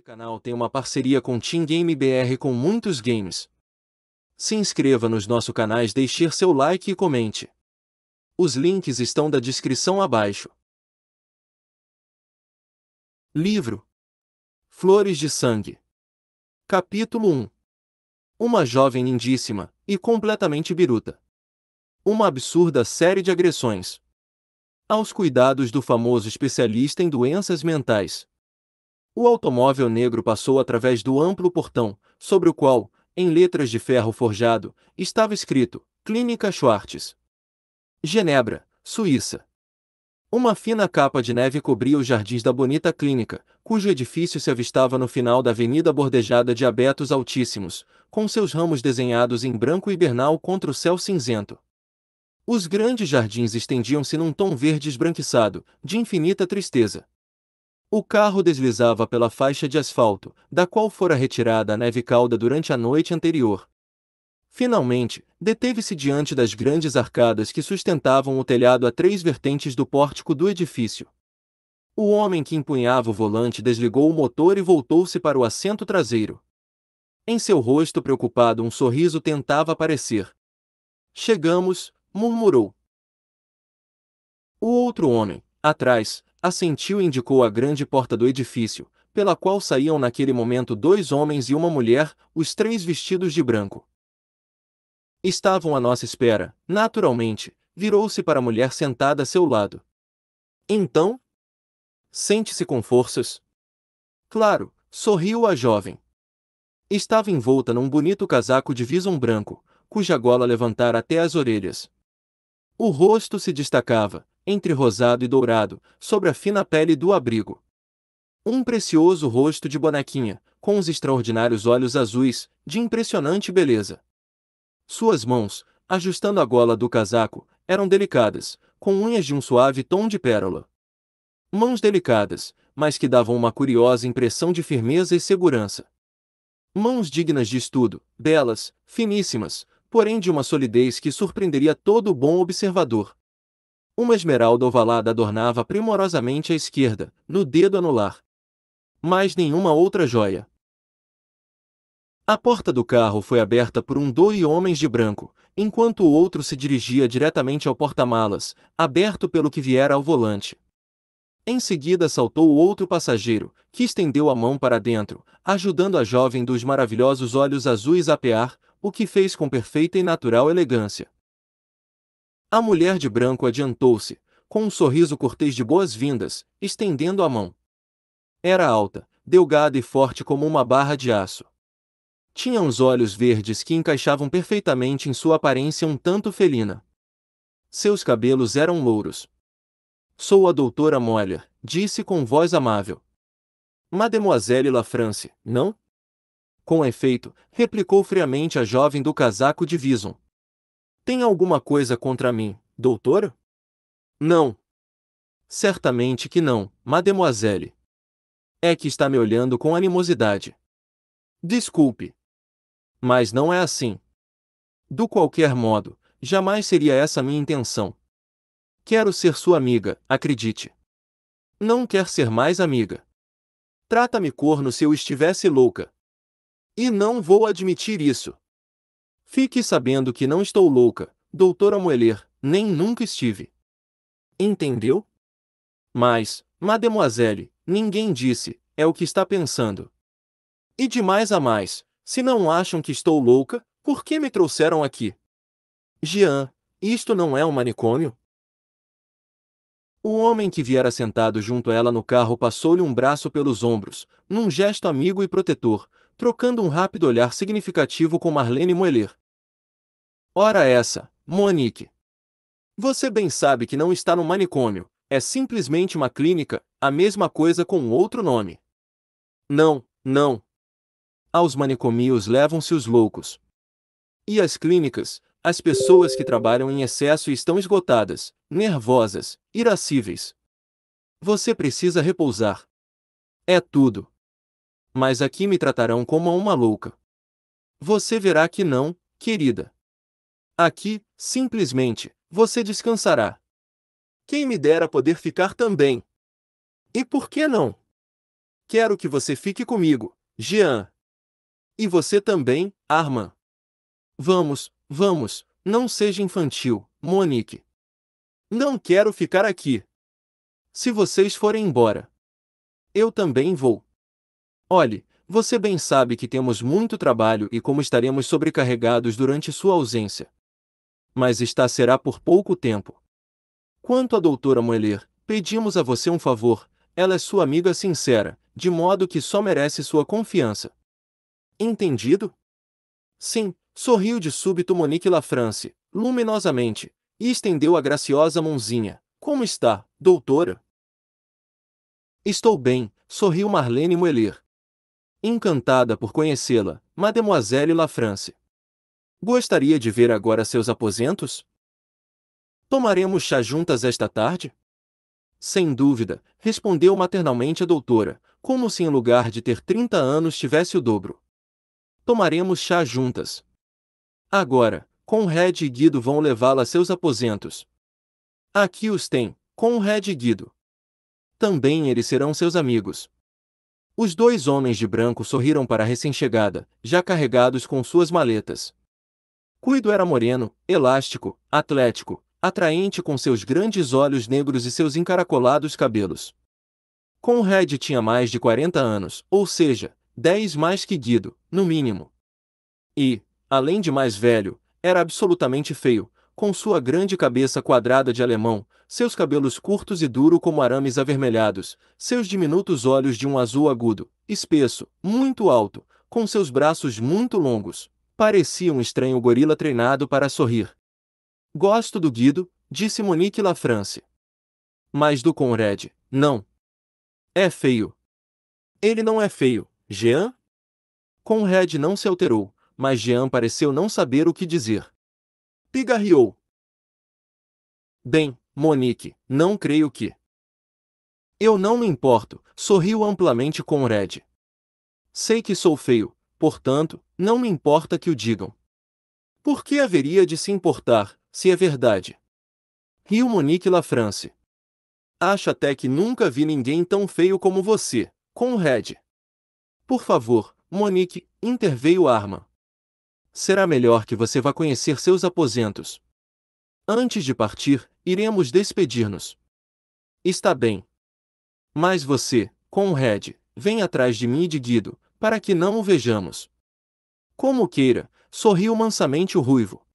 Esse canal tem uma parceria com Team Game BR com muitos games. Se inscreva nos nossos canais, deixe seu like e comente. Os links estão da descrição abaixo. Livro Flores de Sangue Capítulo 1 Uma jovem lindíssima e completamente biruta. Uma absurda série de agressões. Aos cuidados do famoso especialista em doenças mentais. O automóvel negro passou através do amplo portão, sobre o qual, em letras de ferro forjado, estava escrito Clínica Schwartz. Genebra, Suíça. Uma fina capa de neve cobria os jardins da bonita clínica, cujo edifício se avistava no final da avenida bordejada de abetos altíssimos, com seus ramos desenhados em branco hibernal contra o céu cinzento. Os grandes jardins estendiam-se num tom verde esbranquiçado, de infinita tristeza. O carro deslizava pela faixa de asfalto, da qual fora retirada a neve calda durante a noite anterior. Finalmente, deteve-se diante das grandes arcadas que sustentavam o telhado a três vertentes do pórtico do edifício. O homem que empunhava o volante desligou o motor e voltou-se para o assento traseiro. Em seu rosto preocupado, um sorriso tentava aparecer. Chegamos, murmurou. O outro homem, atrás, Assentiu e indicou a grande porta do edifício, pela qual saíam naquele momento dois homens e uma mulher, os três vestidos de branco. Estavam à nossa espera, naturalmente, virou-se para a mulher sentada a seu lado. Então? Sente-se com forças? Claro, sorriu a jovem. Estava envolta num bonito casaco de visão branco, cuja gola levantara até as orelhas. O rosto se destacava, entre rosado e dourado, sobre a fina pele do abrigo. Um precioso rosto de bonequinha, com os extraordinários olhos azuis, de impressionante beleza. Suas mãos, ajustando a gola do casaco, eram delicadas, com unhas de um suave tom de pérola. Mãos delicadas, mas que davam uma curiosa impressão de firmeza e segurança. Mãos dignas de estudo, belas, finíssimas, porém de uma solidez que surpreenderia todo bom observador. Uma esmeralda ovalada adornava primorosamente a esquerda, no dedo anular. Mais nenhuma outra joia. A porta do carro foi aberta por um doe homens de branco, enquanto o outro se dirigia diretamente ao porta-malas, aberto pelo que viera ao volante. Em seguida saltou o outro passageiro, que estendeu a mão para dentro, ajudando a jovem dos maravilhosos olhos azuis a pear, o que fez com perfeita e natural elegância. A mulher de branco adiantou-se, com um sorriso cortês de boas-vindas, estendendo a mão. Era alta, delgada e forte como uma barra de aço. Tinha uns olhos verdes que encaixavam perfeitamente em sua aparência um tanto felina. Seus cabelos eram louros. Sou a doutora Moller, disse com voz amável. Mademoiselle La France, não? Com efeito, replicou friamente a jovem do casaco de Vison. Tem alguma coisa contra mim, doutor? Não. Certamente que não, mademoiselle. É que está me olhando com animosidade. Desculpe. Mas não é assim. Do qualquer modo, jamais seria essa minha intenção. Quero ser sua amiga, acredite. Não quer ser mais amiga. Trata-me corno se eu estivesse louca. E não vou admitir isso. Fique sabendo que não estou louca, doutora Moeller, nem nunca estive. Entendeu? Mas, mademoiselle, ninguém disse, é o que está pensando. E de mais a mais, se não acham que estou louca, por que me trouxeram aqui? Jean, isto não é um manicômio? O homem que viera sentado junto a ela no carro passou-lhe um braço pelos ombros, num gesto amigo e protetor, trocando um rápido olhar significativo com Marlene Moeller, Ora essa, Monique. Você bem sabe que não está no manicômio, é simplesmente uma clínica, a mesma coisa com outro nome. Não, não. Aos manicomios levam-se os loucos. E as clínicas, as pessoas que trabalham em excesso estão esgotadas, nervosas, irascíveis. Você precisa repousar. É tudo. Mas aqui me tratarão como a uma louca. Você verá que não, querida. Aqui, simplesmente, você descansará. Quem me dera poder ficar também. E por que não? Quero que você fique comigo, Jean. E você também, Arman. Vamos, vamos, não seja infantil, Monique. Não quero ficar aqui. Se vocês forem embora, eu também vou. Olhe, você bem sabe que temos muito trabalho e como estaremos sobrecarregados durante sua ausência mas está será por pouco tempo. Quanto à doutora Moeller, pedimos a você um favor, ela é sua amiga sincera, de modo que só merece sua confiança. Entendido? Sim, sorriu de súbito Monique Lafrance, luminosamente, e estendeu a graciosa mãozinha. Como está, doutora? Estou bem, sorriu Marlene Moeller. Encantada por conhecê-la, Mademoiselle Lafrance. Gostaria de ver agora seus aposentos? Tomaremos chá juntas esta tarde? Sem dúvida, respondeu maternalmente a doutora, como se em lugar de ter 30 anos tivesse o dobro. Tomaremos chá juntas. Agora, Conrad e Guido vão levá-la a seus aposentos. Aqui os tem, Conrad e Guido. Também eles serão seus amigos. Os dois homens de branco sorriram para a recém-chegada, já carregados com suas maletas. Cuido era moreno, elástico, atlético, atraente com seus grandes olhos negros e seus encaracolados cabelos. Conrad tinha mais de 40 anos, ou seja, 10 mais que Guido, no mínimo. E, além de mais velho, era absolutamente feio, com sua grande cabeça quadrada de alemão, seus cabelos curtos e duro como arames avermelhados, seus diminutos olhos de um azul agudo, espesso, muito alto, com seus braços muito longos, Parecia um estranho gorila treinado para sorrir. Gosto do Guido, disse Monique Lafrance. Mas do Conrad, não. É feio. Ele não é feio, Jean? Conrad não se alterou, mas Jean pareceu não saber o que dizer. Pigarriou. Bem, Monique, não creio que. Eu não me importo, sorriu amplamente Conrad. Sei que sou feio, portanto, não me importa que o digam. Por que haveria de se importar, se é verdade? Rio Monique Lafrance. Acho até que nunca vi ninguém tão feio como você, com o Red. Por favor, Monique, interveio Arma. Será melhor que você vá conhecer seus aposentos. Antes de partir, iremos despedir-nos. Está bem. Mas você, com o Red, vem atrás de mim e de Guido, para que não o vejamos. Como queira, sorriu mansamente o ruivo.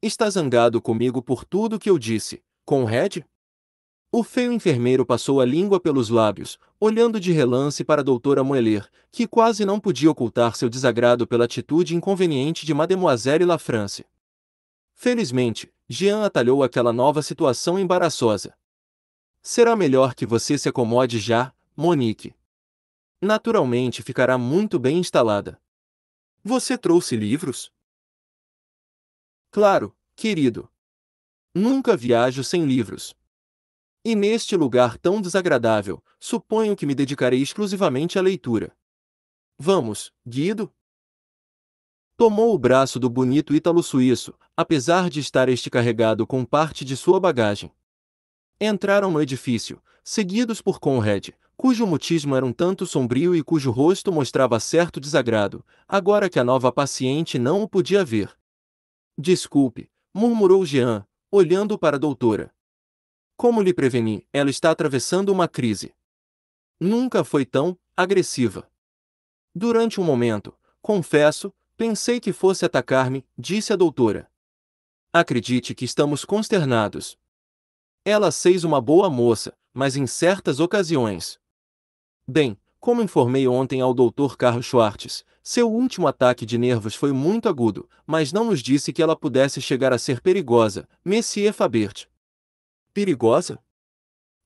Está zangado comigo por tudo que eu disse, Conrad? O feio enfermeiro passou a língua pelos lábios, olhando de relance para a doutora Moeller, que quase não podia ocultar seu desagrado pela atitude inconveniente de Mademoiselle Lafrance. Felizmente, Jean atalhou aquela nova situação embaraçosa. Será melhor que você se acomode já, Monique naturalmente ficará muito bem instalada. Você trouxe livros? Claro, querido. Nunca viajo sem livros. E neste lugar tão desagradável, suponho que me dedicarei exclusivamente à leitura. Vamos, Guido? Tomou o braço do bonito ítalo-suíço, apesar de estar este carregado com parte de sua bagagem. Entraram no edifício, seguidos por Conrad, cujo mutismo era um tanto sombrio e cujo rosto mostrava certo desagrado, agora que a nova paciente não o podia ver. Desculpe, murmurou Jean, olhando para a doutora. Como lhe preveni, ela está atravessando uma crise. Nunca foi tão agressiva. Durante um momento, confesso, pensei que fosse atacar-me, disse a doutora. Acredite que estamos consternados. Ela seis uma boa moça, mas em certas ocasiões. Bem, como informei ontem ao Dr. Carlos Schwartz, seu último ataque de nervos foi muito agudo, mas não nos disse que ela pudesse chegar a ser perigosa, Messie Fabert. Perigosa?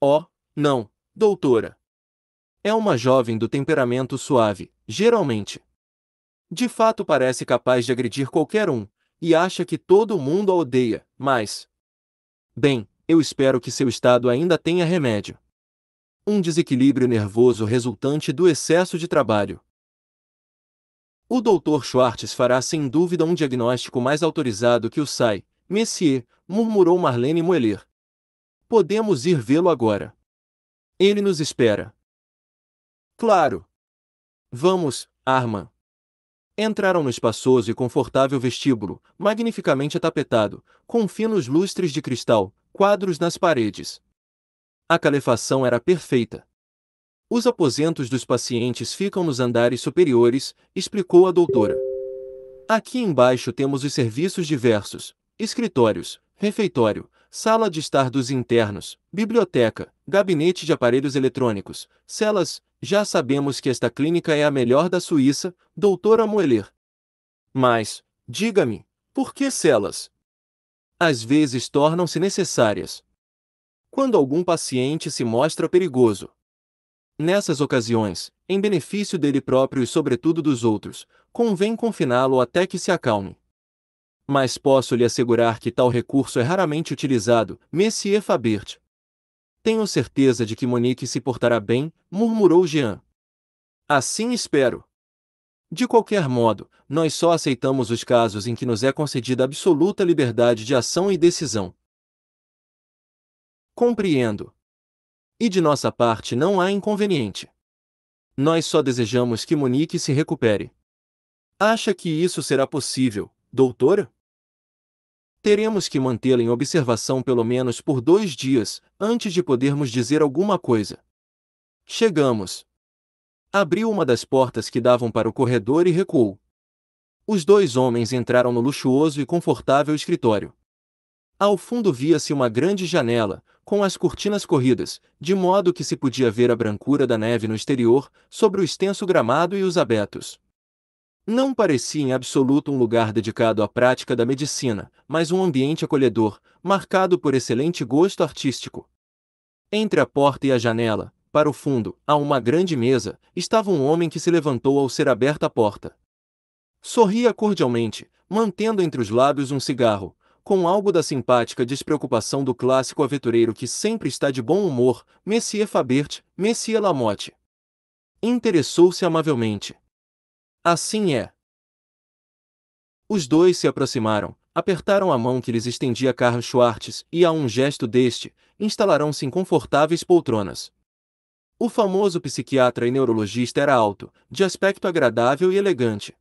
Oh, não, doutora. É uma jovem do temperamento suave, geralmente. De fato parece capaz de agredir qualquer um, e acha que todo mundo a odeia, mas. Bem, eu espero que seu estado ainda tenha remédio um desequilíbrio nervoso resultante do excesso de trabalho. O Dr. Schwartz fará sem dúvida um diagnóstico mais autorizado que o SAI, Messier, murmurou Marlene Moeller. Podemos ir vê-lo agora. Ele nos espera. Claro. Vamos, Arma. Entraram no espaçoso e confortável vestíbulo, magnificamente tapetado, com finos lustres de cristal, quadros nas paredes, a calefação era perfeita. Os aposentos dos pacientes ficam nos andares superiores, explicou a doutora. Aqui embaixo temos os serviços diversos: escritórios, refeitório, sala de estar dos internos, biblioteca, gabinete de aparelhos eletrônicos, celas. Já sabemos que esta clínica é a melhor da Suíça, doutora Moeller. Mas, diga-me, por que celas? Às vezes tornam-se necessárias, quando algum paciente se mostra perigoso. Nessas ocasiões, em benefício dele próprio e sobretudo dos outros, convém confiná-lo até que se acalme. Mas posso lhe assegurar que tal recurso é raramente utilizado, Messier Fabert. Tenho certeza de que Monique se portará bem, murmurou Jean. Assim espero. De qualquer modo, nós só aceitamos os casos em que nos é concedida absoluta liberdade de ação e decisão. Compreendo. E de nossa parte não há inconveniente. Nós só desejamos que Monique se recupere. Acha que isso será possível, doutora? Teremos que mantê-la em observação pelo menos por dois dias, antes de podermos dizer alguma coisa. Chegamos. Abriu uma das portas que davam para o corredor e recuou. Os dois homens entraram no luxuoso e confortável escritório. Ao fundo via-se uma grande janela, com as cortinas corridas, de modo que se podia ver a brancura da neve no exterior, sobre o extenso gramado e os abetos. Não parecia em absoluto um lugar dedicado à prática da medicina, mas um ambiente acolhedor, marcado por excelente gosto artístico. Entre a porta e a janela, para o fundo, a uma grande mesa, estava um homem que se levantou ao ser aberta a porta. Sorria cordialmente, mantendo entre os lábios um cigarro, com algo da simpática despreocupação do clássico aventureiro que sempre está de bom humor, Messier Fabert, Messier Lamotte. Interessou-se amavelmente. Assim é. Os dois se aproximaram, apertaram a mão que lhes estendia Carlos Schwartz e, a um gesto deste, instalaram-se em confortáveis poltronas. O famoso psiquiatra e neurologista era alto, de aspecto agradável e elegante.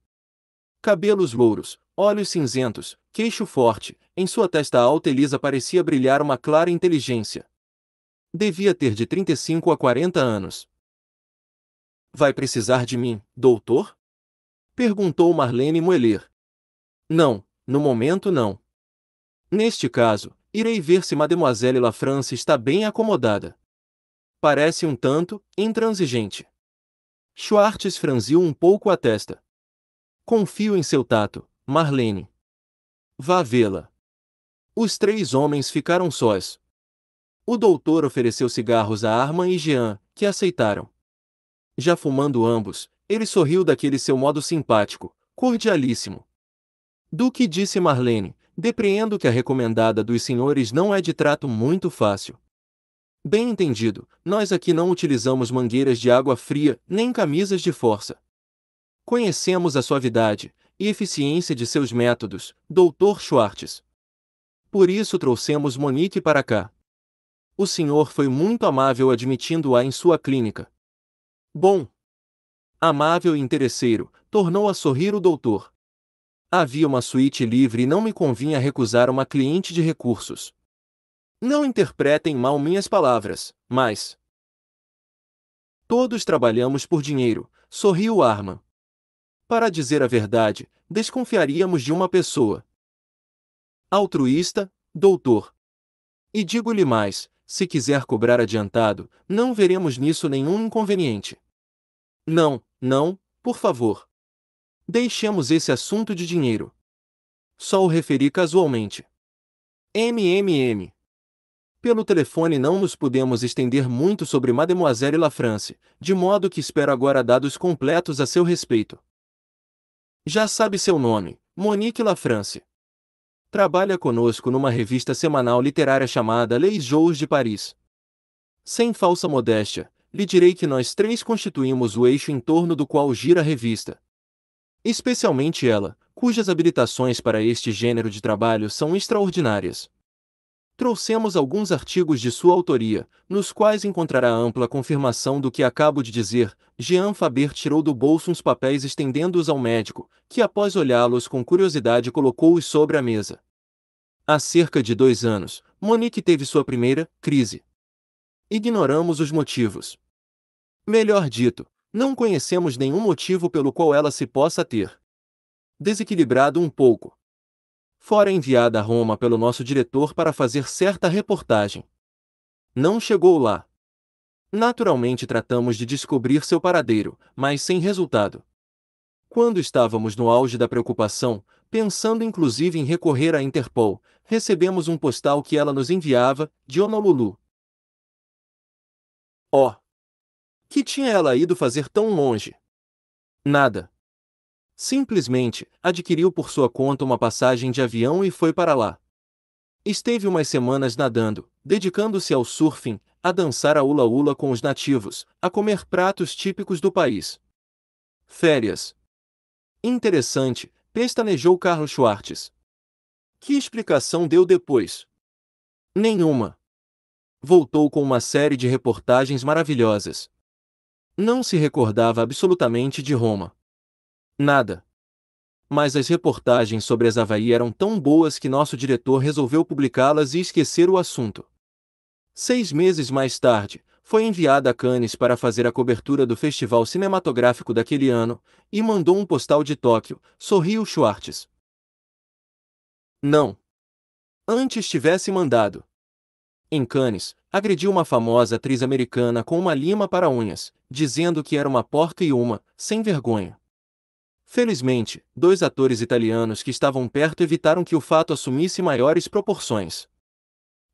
Cabelos louros, olhos cinzentos, queixo forte, em sua testa alta e lisa parecia brilhar uma clara inteligência. Devia ter de 35 a 40 anos. Vai precisar de mim, doutor? Perguntou Marlene Moeller. Não, no momento não. Neste caso, irei ver se Mademoiselle La France está bem acomodada. Parece um tanto intransigente. Schwartz franziu um pouco a testa. Confio em seu tato, Marlene. Vá vê-la. Os três homens ficaram sós. O doutor ofereceu cigarros a Arma e Jean, que aceitaram. Já fumando ambos, ele sorriu daquele seu modo simpático, cordialíssimo. Do que disse Marlene, depreendo que a recomendada dos senhores não é de trato muito fácil. Bem entendido, nós aqui não utilizamos mangueiras de água fria, nem camisas de força. Conhecemos a suavidade, e eficiência de seus métodos, Dr. Schwartz. Por isso trouxemos Monique para cá. O senhor foi muito amável admitindo-a em sua clínica. Bom. Amável e interesseiro, tornou a sorrir o doutor. Havia uma suíte livre e não me convinha recusar uma cliente de recursos. Não interpretem mal minhas palavras, mas. Todos trabalhamos por dinheiro, sorriu Arman. Para dizer a verdade, desconfiaríamos de uma pessoa altruísta, doutor. E digo-lhe mais: se quiser cobrar adiantado, não veremos nisso nenhum inconveniente. Não, não, por favor. Deixemos esse assunto de dinheiro. Só o referi casualmente. MMM. Pelo telefone não nos pudemos estender muito sobre Mademoiselle La France, de modo que espero agora dados completos a seu respeito. Já sabe seu nome, Monique Lafrance. Trabalha conosco numa revista semanal literária chamada Les Jours de Paris. Sem falsa modéstia, lhe direi que nós três constituímos o eixo em torno do qual gira a revista. Especialmente ela, cujas habilitações para este gênero de trabalho são extraordinárias trouxemos alguns artigos de sua autoria, nos quais encontrará ampla confirmação do que acabo de dizer. Jean Faber tirou do bolso uns papéis estendendo-os ao médico, que após olhá-los com curiosidade colocou-os sobre a mesa. Há cerca de dois anos, Monique teve sua primeira crise. Ignoramos os motivos. Melhor dito, não conhecemos nenhum motivo pelo qual ela se possa ter desequilibrado um pouco, fora enviada a Roma pelo nosso diretor para fazer certa reportagem. Não chegou lá. Naturalmente tratamos de descobrir seu paradeiro, mas sem resultado. Quando estávamos no auge da preocupação, pensando inclusive em recorrer à Interpol, recebemos um postal que ela nos enviava, de Honolulu. Ó! Oh. Que tinha ela ido fazer tão longe? Nada. Simplesmente, adquiriu por sua conta uma passagem de avião e foi para lá. Esteve umas semanas nadando, dedicando-se ao surfing, a dançar a ula ula com os nativos, a comer pratos típicos do país. Férias. Interessante, pestanejou Carlos Schwartz. Que explicação deu depois? Nenhuma. Voltou com uma série de reportagens maravilhosas. Não se recordava absolutamente de Roma. Nada. Mas as reportagens sobre as Havaí eram tão boas que nosso diretor resolveu publicá-las e esquecer o assunto. Seis meses mais tarde, foi enviada a Cannes para fazer a cobertura do festival cinematográfico daquele ano e mandou um postal de Tóquio, sorriu Schwartz. Não. Antes tivesse mandado. Em Cannes, agrediu uma famosa atriz americana com uma lima para unhas, dizendo que era uma porca e uma, sem vergonha. Felizmente, dois atores italianos que estavam perto evitaram que o fato assumisse maiores proporções.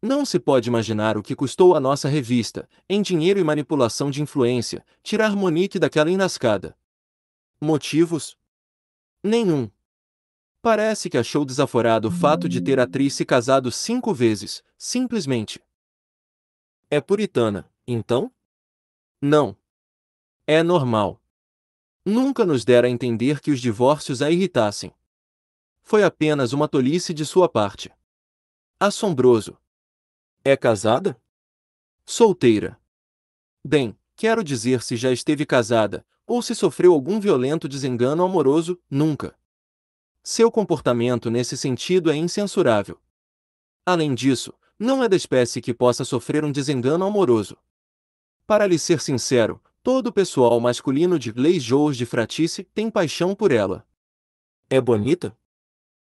Não se pode imaginar o que custou a nossa revista, em dinheiro e manipulação de influência, tirar Monique daquela enrascada. Motivos? Nenhum. Parece que achou desaforado o fato de ter a atriz se casado cinco vezes, simplesmente. É puritana, então? Não. É normal nunca nos dera a entender que os divórcios a irritassem. Foi apenas uma tolice de sua parte. Assombroso. É casada? Solteira. Bem, quero dizer se já esteve casada, ou se sofreu algum violento desengano amoroso, nunca. Seu comportamento nesse sentido é incensurável. Além disso, não é da espécie que possa sofrer um desengano amoroso. Para lhe ser sincero, Todo o pessoal masculino de Gleijous de Fratice tem paixão por ela. É bonita?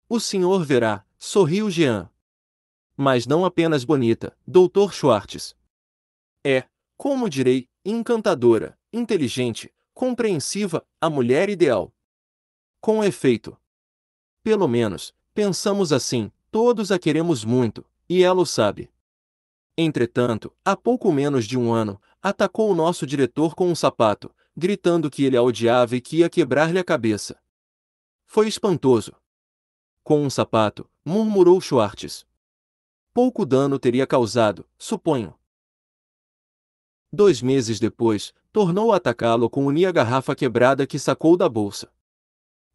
O senhor verá, sorriu Jean. Mas não apenas bonita, doutor Schwartz. É, como direi, encantadora, inteligente, compreensiva, a mulher ideal. Com efeito. Pelo menos, pensamos assim, todos a queremos muito, e ela o sabe. Entretanto, há pouco menos de um ano, Atacou o nosso diretor com um sapato, gritando que ele a odiava e que ia quebrar-lhe a cabeça. Foi espantoso. Com um sapato, murmurou Schwartz. Pouco dano teria causado, suponho. Dois meses depois, tornou a atacá-lo com unia garrafa quebrada que sacou da bolsa.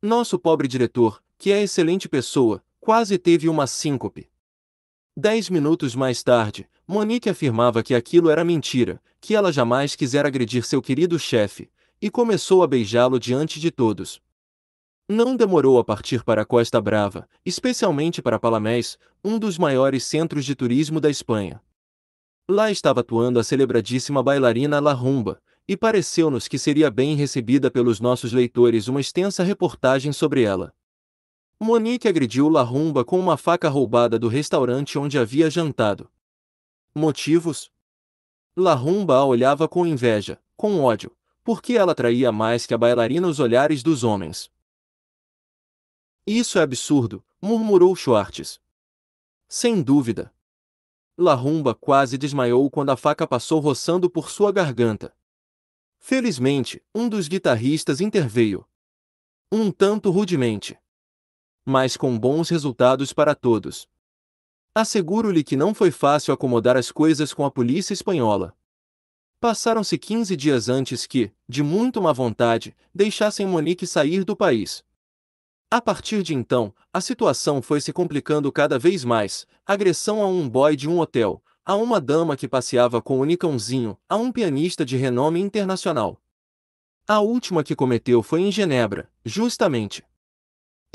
Nosso pobre diretor, que é excelente pessoa, quase teve uma síncope. Dez minutos mais tarde, Monique afirmava que aquilo era mentira, que ela jamais quisera agredir seu querido chefe, e começou a beijá-lo diante de todos. Não demorou a partir para a Costa Brava, especialmente para Palamés, um dos maiores centros de turismo da Espanha. Lá estava atuando a celebradíssima bailarina La Rumba, e pareceu-nos que seria bem recebida pelos nossos leitores uma extensa reportagem sobre ela. Monique agrediu La Rumba com uma faca roubada do restaurante onde havia jantado. Motivos? Larrumba a olhava com inveja, com ódio, porque ela atraía mais que a bailarina os olhares dos homens. Isso é absurdo, murmurou Schwartz. Sem dúvida. Larrumba quase desmaiou quando a faca passou roçando por sua garganta. Felizmente, um dos guitarristas interveio. Um tanto rudemente. Mas com bons resultados para todos. Asseguro-lhe que não foi fácil acomodar as coisas com a polícia espanhola. Passaram-se 15 dias antes que, de muito má vontade, deixassem Monique sair do país. A partir de então, a situação foi se complicando cada vez mais: agressão a um boy de um hotel, a uma dama que passeava com o Nicãozinho, a um pianista de renome internacional. A última que cometeu foi em Genebra, justamente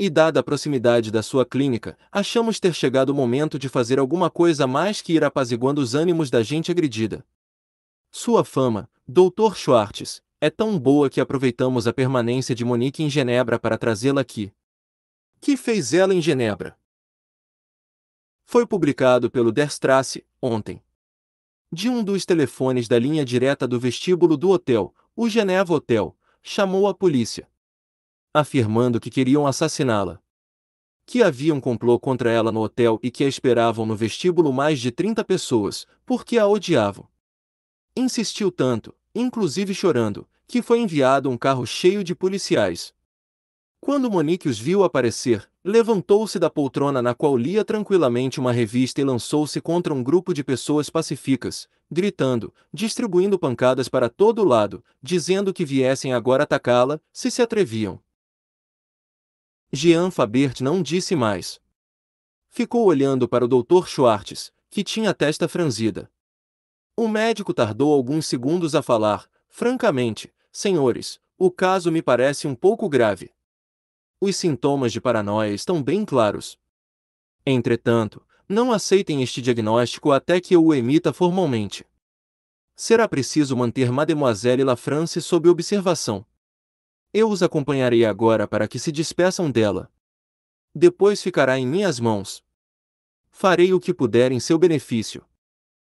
e dada a proximidade da sua clínica, achamos ter chegado o momento de fazer alguma coisa mais que ir apaziguando os ânimos da gente agredida. Sua fama, Dr. Schwartz, é tão boa que aproveitamos a permanência de Monique em Genebra para trazê-la aqui. Que fez ela em Genebra? Foi publicado pelo Der Strasse, ontem. De um dos telefones da linha direta do vestíbulo do hotel, o Geneva Hotel, chamou a polícia afirmando que queriam assassiná-la. Que havia um complô contra ela no hotel e que a esperavam no vestíbulo mais de 30 pessoas, porque a odiavam. Insistiu tanto, inclusive chorando, que foi enviado um carro cheio de policiais. Quando Monique os viu aparecer, levantou-se da poltrona na qual lia tranquilamente uma revista e lançou-se contra um grupo de pessoas pacíficas, gritando, distribuindo pancadas para todo lado, dizendo que viessem agora atacá-la, se se atreviam. Jean Fabert não disse mais. Ficou olhando para o Dr. Schwartz, que tinha a testa franzida. O médico tardou alguns segundos a falar, francamente, senhores, o caso me parece um pouco grave. Os sintomas de paranoia estão bem claros. Entretanto, não aceitem este diagnóstico até que eu o emita formalmente. Será preciso manter Mademoiselle La France sob observação. Eu os acompanharei agora para que se despeçam dela. Depois ficará em minhas mãos. Farei o que puder em seu benefício.